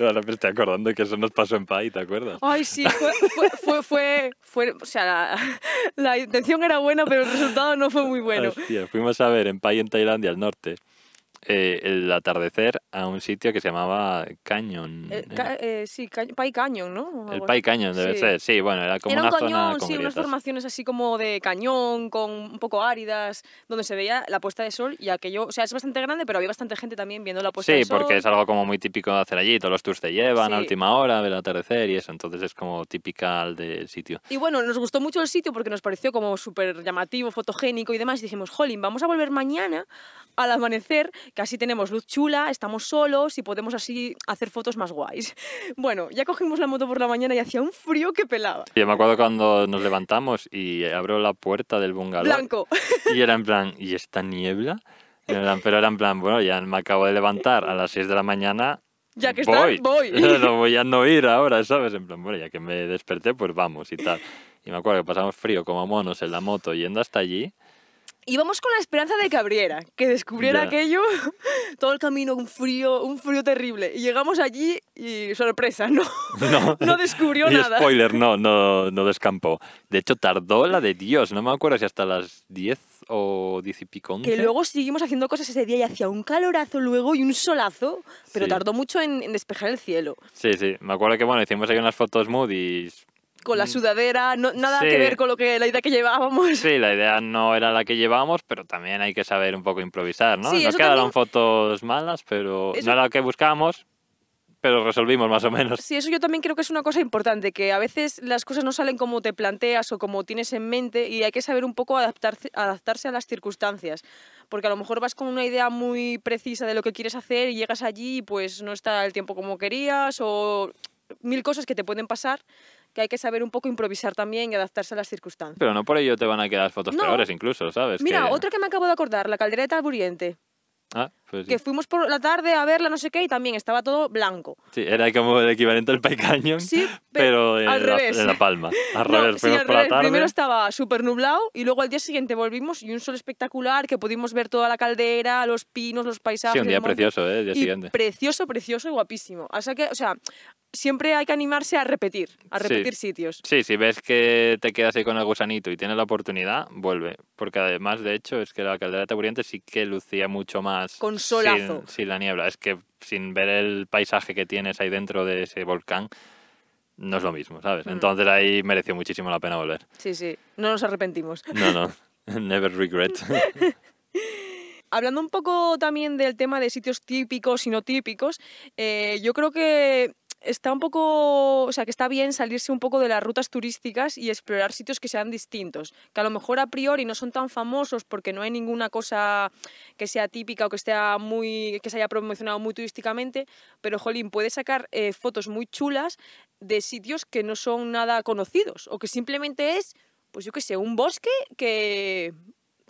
ahora me estoy acordando que eso nos pasó en Pai, ¿te acuerdas? Ay, sí, fue, fue, fue, o sea, la, la, intención era buena, pero el resultado no fue muy bueno. Hostia, fuimos a ver en Pai, en Tailandia, al norte, eh, el atardecer a un sitio que se llamaba Cañón. Eh, eh, sí, Pai Cañón, ¿no? El Pai Cañón, debe ser, sí, bueno, era como era una un cañón, sí, unas formaciones así como de cañón, con un poco áridas, donde se veía la puesta de sol y aquello, o sea, es bastante grande, pero había bastante gente también viendo la puesta de sol. Sí, porque es algo como muy típico de hacer allí, todos los tours te llevan a última hora, ver el atardecer y eso, entonces es como típico del sitio. Y bueno, nos gustó mucho el sitio porque nos pareció como súper llamativo, fotogénico y demás, y dijimos, jolín, vamos a volver mañana al amanecer Casi tenemos luz chula, estamos solos y podemos así hacer fotos más guays. Bueno, ya cogimos la moto por la mañana y hacía un frío que pelaba. Yo me acuerdo cuando nos levantamos y abro la puerta del bungalow. Blanco. Y era en plan, ¿y esta niebla? Pero era en plan, bueno, ya me acabo de levantar a las 6 de la mañana, ya que está, voy. voy. no voy a no ir ahora, ¿sabes? En plan, bueno, ya que me desperté, pues vamos y tal. Y me acuerdo que pasamos frío como monos en la moto yendo hasta allí íbamos con la esperanza de que abriera, que descubriera aquello, todo el camino, un frío, un frío terrible. Y llegamos allí y sorpresa, no, no, descubrió y Spoiler, no, no, no descampó. De hecho, tardó la de Dios, no me acuerdo si hasta las 10 o 10 y pico. Que luego seguimos haciendo cosas ese día y hacía un calorazo luego y un solazo, pero tardó mucho en, despejar el cielo. Sí, sí, me acuerdo que bueno, hicimos ahí unas fotos moodies con la mm. sudadera, no, nada que ver con lo que la idea que llevábamos. Sí, la idea no era la que llevábamos, pero también hay que saber un poco improvisar, ¿no? Nos quedaron fotos malas, pero no era lo que buscábamos, pero resolvimos más o menos. Sí, eso yo también creo que es una cosa importante, que a veces las cosas no salen como te planteas o como tienes en mente y hay que saber un poco adaptarse, adaptarse a las circunstancias, porque a lo mejor vas con una idea muy precisa de lo que quieres hacer y llegas allí y pues no está el tiempo como querías o mil cosas que te pueden pasar que hay que saber un poco improvisar también y adaptarse a las circunstancias. Pero no por ello te van a quedar fotos peores incluso, ¿sabes? Mira, otro que me acabo de acordar, la caldereta alburiente. Ah que fuimos por la tarde a verla, no sé qué, y también estaba todo blanco. Sí, era como el equivalente al pecaño pero, en, la, Palma. Al revés, por la tarde. Primero estaba súper nublado y luego al día siguiente volvimos y un sol espectacular que pudimos ver toda la caldera, los pinos, los paisajes. Sí, un día precioso, ¿eh? El día siguiente. Precioso, precioso y guapísimo. O sea, que, o sea, siempre hay que animarse a repetir, a repetir sitios. Sí, si ves que te quedas ahí con el gusanito y tienes la oportunidad, vuelve. Porque además, de hecho, es que la caldera de Taburiente sí que lucía mucho más solazo. Sin, la niebla, es que sin ver el paisaje que tienes ahí dentro de ese volcán, no es lo mismo, ¿sabes? Mm. Entonces ahí mereció muchísimo la pena volver. Sí, sí, no nos arrepentimos. No, no, never regret. Hablando un poco también del tema de sitios típicos y no típicos, eh, yo creo que está un poco, o sea, que está bien salirse un poco de las rutas turísticas y explorar sitios que sean distintos, que a lo mejor a priori no son tan famosos porque no hay ninguna cosa que sea típica o que sea muy que se haya promocionado muy turísticamente, pero jolín, puede sacar eh, fotos muy chulas de sitios que no son nada conocidos o que simplemente es pues yo qué sé, un bosque que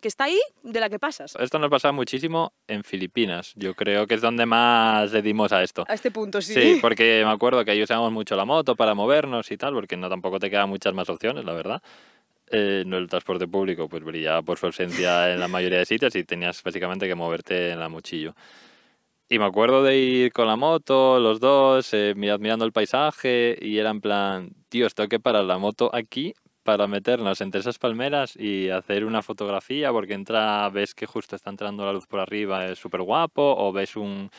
que está ahí, de la que pasas. Esto nos pasa muchísimo en Filipinas. Yo creo que es donde más le dimos a esto. A este punto, sí. Sí, porque me acuerdo que ahí usábamos mucho la moto para movernos y tal, porque no tampoco te quedan muchas más opciones, la verdad. Eh, no el transporte público pues brillaba por su ausencia en la mayoría de sitios y tenías básicamente que moverte en la mochillo. Y me acuerdo de ir con la moto, los dos, eh, mirando el paisaje, y era en plan, tío, esto que parar la moto aquí para meternos entre esas palmeras y hacer una fotografía porque entra, ves que justo está entrando la luz por arriba, es súper guapo, o ves un,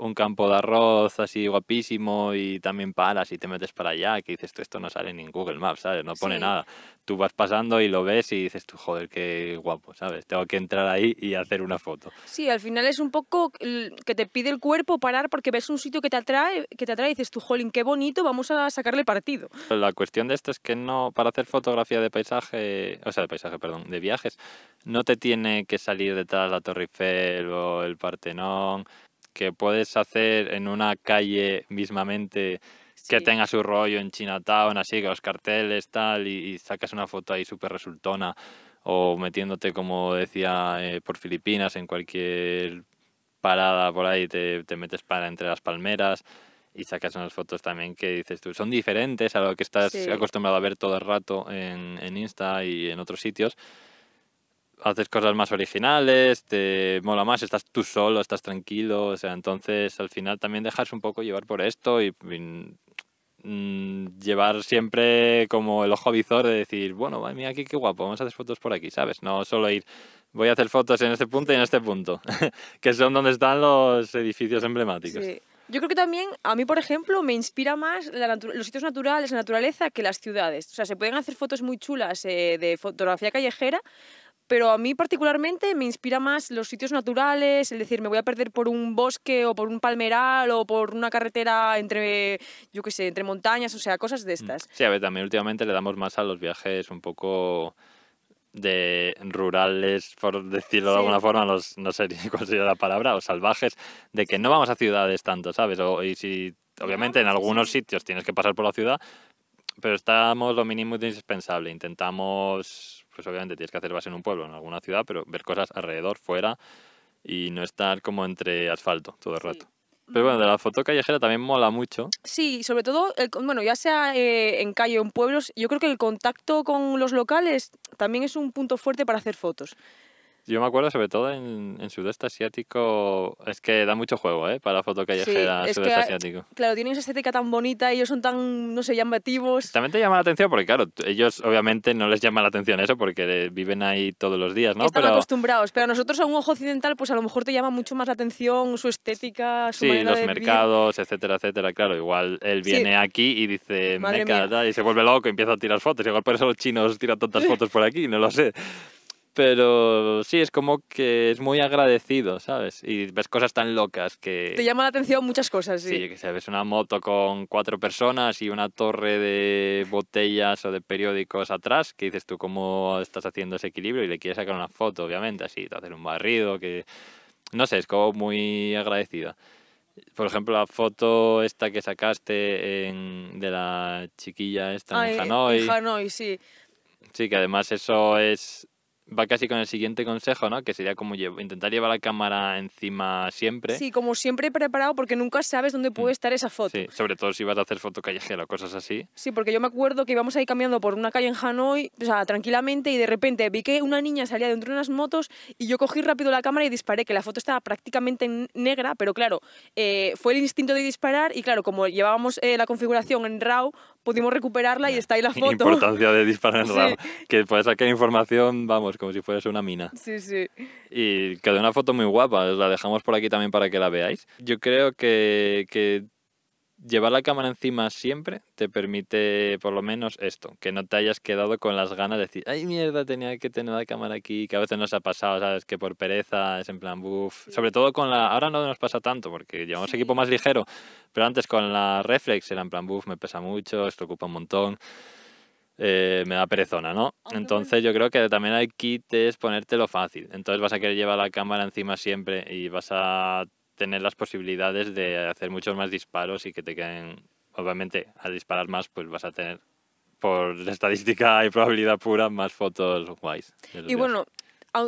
un campo de arroz así guapísimo y también palas y te metes para allá, que dices, esto no sale en Google Maps, ¿sabes? No pone nada. Tú vas pasando y lo ves y dices, tú, joder, qué guapo, ¿sabes? Tengo que entrar ahí y hacer una foto. Sí, al final es un poco que te pide el cuerpo parar porque ves un sitio que te atrae, que te atrae y dices, tú, jolín, qué bonito, vamos a sacarle partido. La cuestión de esto es que no, para hacer fotografía de paisaje, o sea, de paisaje, perdón, de viajes, no te tiene que salir detrás la Torre Eiffel o el Partenón, que puedes hacer en una calle mismamente que tenga su rollo en Chinatown, así, que los carteles, tal, y, sacas una foto ahí súper resultona, o metiéndote, como decía, eh, por Filipinas, en cualquier parada por ahí, te, te, metes para entre las palmeras y sacas unas fotos también que dices tú, son diferentes a lo que estás acostumbrado a ver todo el rato en, en Insta y en otros sitios, haces cosas más originales, te mola más, estás tú solo, estás tranquilo, o sea, entonces al final también dejarse un poco llevar por esto y, mm, llevar siempre como el ojo visor de decir, bueno, mira aquí qué guapo, vamos a hacer fotos por aquí, ¿sabes? No solo ir, voy a hacer fotos en este punto y en este punto, que son donde están los edificios emblemáticos. Sí. Yo creo que también, a mí, por ejemplo, me inspira más la los sitios naturales, la naturaleza, que las ciudades. O sea, se pueden hacer fotos muy chulas eh, de fotografía callejera, pero a mí particularmente me inspira más los sitios naturales, es decir, me voy a perder por un bosque o por un palmeral o por una carretera entre, yo qué sé, entre montañas, o sea, cosas de mm. estas. Sí, a ver, también últimamente le damos más a los viajes un poco de rurales, por decirlo de alguna forma, no sé cuál sería la palabra, o salvajes, de que no vamos a ciudades tanto, ¿sabes? O, y si, ah, obviamente, en algunos sitios tienes que pasar por la ciudad, pero estamos lo mínimo indispensable, intentamos pues obviamente tienes que hacer base en un pueblo, en alguna ciudad, pero ver cosas alrededor, fuera, y no estar como entre asfalto todo el rato. Pero bueno, de la foto callejera también mola mucho. Sí, sobre todo, el, bueno, ya sea eh, en calle o en pueblos, yo creo que el contacto con los locales también es un punto fuerte para hacer fotos. Yo me acuerdo sobre todo en, sudeste asiático, es que da mucho juego, ¿eh? Para foto callejera sí, sudeste asiático. Claro, tienen esa estética tan bonita, y ellos son tan, no sé, llamativos. También te llama la atención porque, claro, ellos obviamente no les llama la atención eso porque viven ahí todos los días, ¿no? Están acostumbrados, pero a nosotros a un ojo occidental pues a lo mejor te llama mucho más la atención su estética, su Sí, los mercados, etcétera, etcétera, claro, igual él viene aquí y dice, me meca, y se vuelve loco y empieza a tirar fotos, igual por eso los chinos tiran tantas fotos por aquí, no lo sé pero sí, es como que es muy agradecido, ¿sabes? Y ves cosas tan locas que... Te llama la atención muchas cosas, sí. Sí, que sabes, una moto con cuatro personas y una torre de botellas o de periódicos atrás, que dices tú cómo estás haciendo ese equilibrio y le quieres sacar una foto, obviamente, así, te hacen un barrido, que... No sé, es como muy agradecida. Por ejemplo, la foto esta que sacaste de la chiquilla esta ah, en Hanoi. Hanoi, sí. Sí, que además eso es va casi con el siguiente consejo, ¿no? Que sería como intentar llevar la cámara encima siempre. Sí, como siempre preparado porque nunca sabes dónde puede mm. estar esa foto. Sí, sobre todo si vas a hacer foto callejera o cosas así. Sí, porque yo me acuerdo que íbamos ahí caminando por una calle en Hanoi, o sea, tranquilamente, y de repente vi que una niña salía dentro de unas motos y yo cogí rápido la cámara y disparé, que la foto estaba prácticamente negra, pero claro, eh, fue el instinto de disparar y claro, como llevábamos eh, la configuración en RAW, pudimos recuperarla y está ahí la foto. Importancia de disparar en Que puedes sacar información, vamos, como si fuese una mina. Sí, sí. Y quedó una foto muy guapa, la dejamos por aquí también para que la veáis. Yo creo que, que llevar la cámara encima siempre te permite por lo menos esto, que no te hayas quedado con las ganas de decir, ay mierda, tenía que tener la cámara aquí, que a veces nos ha pasado, sabes, que por pereza es en plan buff, sobre todo con la, ahora no nos pasa tanto porque llevamos equipo más ligero, pero antes con la reflex era en plan buff, me pesa mucho, esto ocupa un montón. Eh, me da perezona, ¿no? Entonces yo creo que también hay kit es ponértelo fácil. Entonces vas a querer llevar la cámara encima siempre y vas a tener las posibilidades de hacer muchos más disparos y que te queden, obviamente, al disparar más, pues vas a tener, por estadística y probabilidad pura, más fotos guays. Y bueno,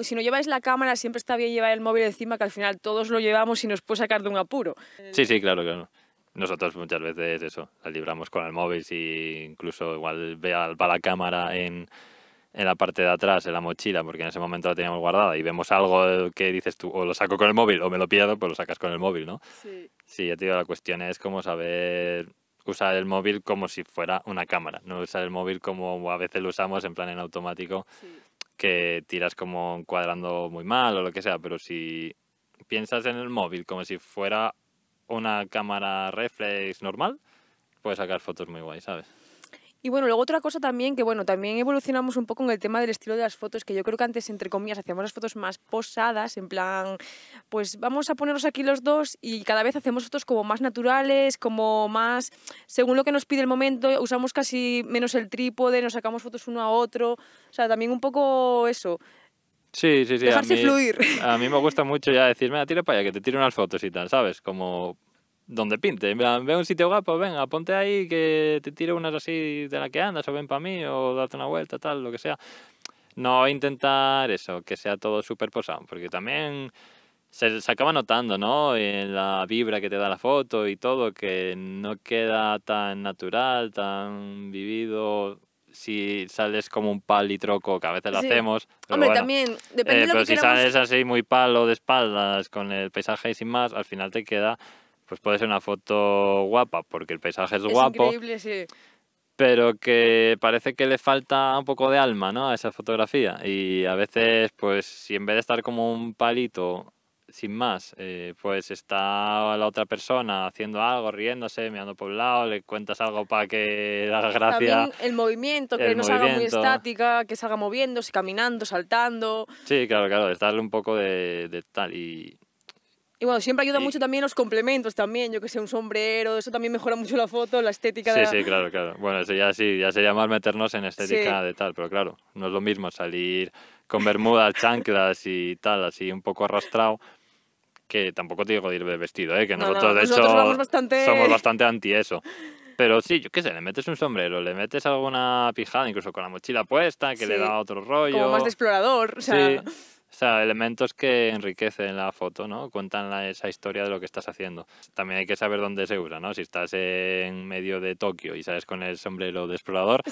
si no lleváis la cámara, siempre está bien llevar el móvil encima, que al final todos lo llevamos y nos puede sacar de un apuro. Sí, sí, claro, que no. Nosotros muchas veces eso, la libramos con el móvil, si incluso igual ve va la cámara en en la parte de atrás, en la mochila, porque en ese momento la teníamos guardada y vemos algo eh, que dices tú, o lo saco con el móvil, o me lo pierdo, pues lo sacas con el móvil, ¿no? Sí. yo ya te digo, la cuestión es como saber usar el móvil como si fuera una cámara, no usar el móvil como a veces lo usamos en plan en automático, que tiras como cuadrando muy mal o lo que sea, pero si piensas en el móvil como si fuera una cámara reflex normal, puedes sacar fotos muy guay, ¿sabes? Y bueno, luego otra cosa también, que bueno, también evolucionamos un poco en el tema del estilo de las fotos, que yo creo que antes, entre comillas, hacíamos las fotos más posadas, en plan, pues vamos a ponernos aquí los dos y cada vez hacemos fotos como más naturales, como más, según lo que nos pide el momento, usamos casi menos el trípode, nos sacamos fotos uno a otro, o sea, también un poco eso. Sí, sí, sí. Dejarse a fluir. A mí me gusta mucho ya decirme, tira para allá, que te tire unas fotos y tal, ¿sabes? Como donde pinte. En ve un sitio guapo, venga, ponte ahí que te tire unas así de la que andas, o ven para mí, o date una vuelta, tal, lo que sea. No intentar eso, que sea todo súper posado, porque también se, acaba notando, ¿no? En la vibra que te da la foto y todo, que no queda tan natural, tan vivido. Si sales como un pal y troco, que a veces lo hacemos. Hombre, también, depende eh, Pero si sales así muy palo de espaldas con el paisaje y sin más, al final te queda pues puede ser una foto guapa porque el paisaje es, es guapo. Increíble, sí. Pero que parece que le falta un poco de alma ¿no? a esa fotografía. Y a veces, pues si en vez de estar como un palito sin más, eh, pues está la otra persona haciendo algo, riéndose, mirando por un lado, le cuentas algo para que le gracia. el movimiento, que no salga muy estática, que se salga moviéndose, caminando, saltando. Sí, claro, claro, darle un poco de, tal. Y y bueno, siempre ayuda mucho también los complementos también, yo que sé, un sombrero, eso también mejora mucho la foto, la estética. Sí, de sí, claro, claro. Bueno, eso ya sí, ya sería más meternos en estética de tal, pero claro, no es lo mismo salir con bermudas, chanclas y tal, así un poco arrastrado, que tampoco te digo ir vestido, ¿eh? que nosotros de hecho somos bastante anti eso. Pero sí, yo qué sé, le metes un sombrero, le metes alguna pijada, incluso con la mochila puesta, que le da otro rollo. Como más de explorador, o sea... Sí sea, elementos que enriquecen la foto, ¿no? Cuentan esa historia de lo que estás haciendo. También hay que saber dónde se usa, ¿no? Si estás en medio de Tokio y sales con el sombrero de explorador,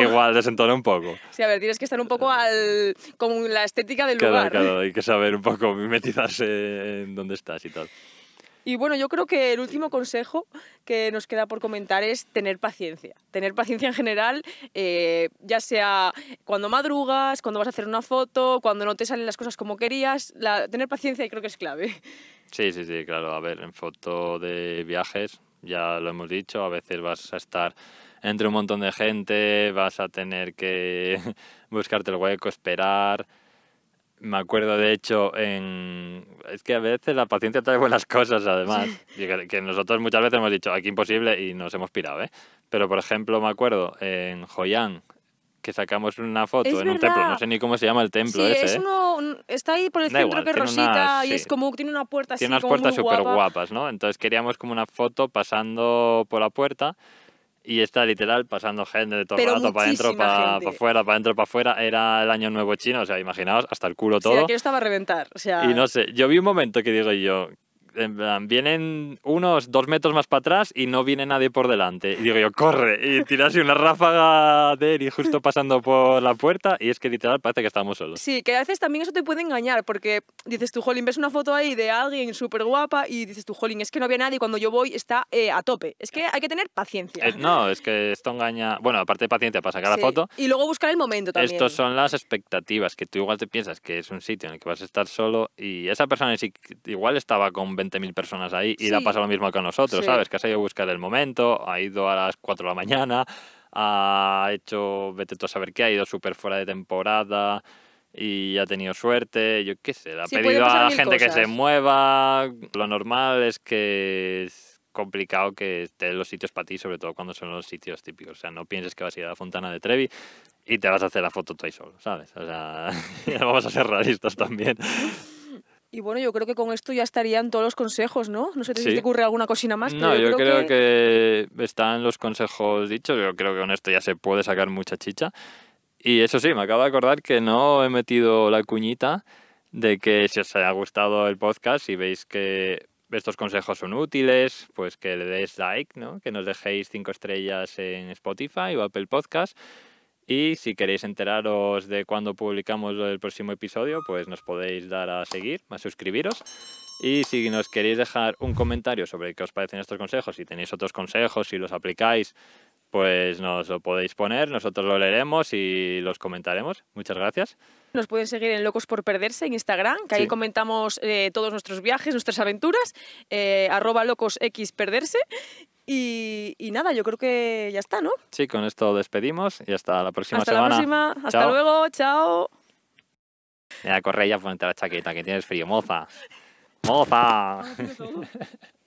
igual desentona un poco. Sí, a ver, tienes que estar un poco al... con la estética del lugar. Claro, hay que saber un poco mimetizarse en dónde estás y tal. Y bueno, yo creo que el último consejo que nos queda por comentar es tener paciencia. Tener paciencia en general, eh, ya sea cuando madrugas, cuando vas a hacer una foto, cuando no te salen las cosas como querías. tener paciencia creo que es clave. Sí, sí, sí, claro. A ver, en foto de viajes, ya lo hemos dicho, a veces vas a estar entre un montón de gente, vas a tener que buscarte el hueco, esperar. Me acuerdo, de hecho, en... es que a veces la paciencia trae buenas cosas, además. Que, nosotros muchas veces hemos dicho, aquí imposible, y nos hemos pirado, ¿eh? Pero, por ejemplo, me acuerdo, en joyán que sacamos una foto en un templo, no sé ni cómo se llama el templo sí, ese. Es ¿eh? está ahí por el centro que rosita y es como tiene una puerta Tiene unas puertas súper guapas, ¿no? Entonces queríamos como una foto pasando por la puerta y está literal pasando gente de todo el rato para adentro, para, fuera afuera, para adentro, para afuera. Era el año nuevo chino, o sea, imaginaos, hasta el culo todo. Sí, aquí estaba a reventar. O sea... Y no sé, yo vi un momento que digo yo, vienen unos dos metros más para atrás y no viene nadie por delante. Y digo yo, corre, y tirase una ráfaga de Eri justo pasando por la puerta y es que literal parece que estamos solos. Sí, que a veces también eso te puede engañar porque dices tú, jolín, ves una foto ahí de alguien súper guapa y dices tú, jolín, es que no había nadie cuando yo voy está eh, a tope. Es que hay que tener paciencia. Eh, no, es que esto engaña, bueno, aparte de paciencia para sacar la foto. Y luego buscar el momento también. Estas son las expectativas, que tú igual te piensas que es un sitio en el que vas a estar solo y esa persona igual estaba con mil personas ahí y le ha pasado lo mismo que a nosotros, ¿sabes? Que has ido a buscar el momento, ha ido a las 4 de la mañana, ha hecho, vete tú a saber qué, ha ido súper fuera de temporada y ha tenido suerte, yo qué sé, ha pedido a la gente que se mueva. Lo normal es que es complicado que estén los sitios para ti, sobre todo cuando son los sitios típicos. O sea, no pienses que vas a ir a la Fontana de Trevi y te vas a hacer la foto tú ahí solo, ¿sabes? O sea, vamos a ser realistas también. Y bueno, yo creo que con esto ya estarían todos los consejos, ¿no? No sé si te ocurre alguna cocina más. no, yo, creo, que... están los consejos dichos. Yo creo que con esto ya se puede sacar mucha chicha. Y eso sí, me acabo de acordar que no he metido la cuñita de que si os haya gustado el podcast, y veis que estos consejos son útiles, pues que le des like, ¿no? Que nos dejéis cinco estrellas en Spotify o Apple Podcast y si queréis enteraros de cuándo publicamos el próximo episodio, pues nos podéis dar a seguir, a suscribiros. Y si nos queréis dejar un comentario sobre qué os parecen estos consejos, si tenéis otros consejos, si los aplicáis, pues nos lo podéis poner, nosotros lo leeremos y los comentaremos. Muchas gracias. Nos pueden seguir en Locos por Perderse en Instagram, que ahí comentamos eh, todos nuestros viajes, nuestras aventuras, eh, arroba locosxperderse. Y, nada, yo creo que ya está, ¿no? Sí, con esto despedimos y hasta la próxima semana. Hasta la próxima. Hasta luego. Chao. Mira, corre ya, ponte la chaqueta, que tienes frío. Moza. Moza.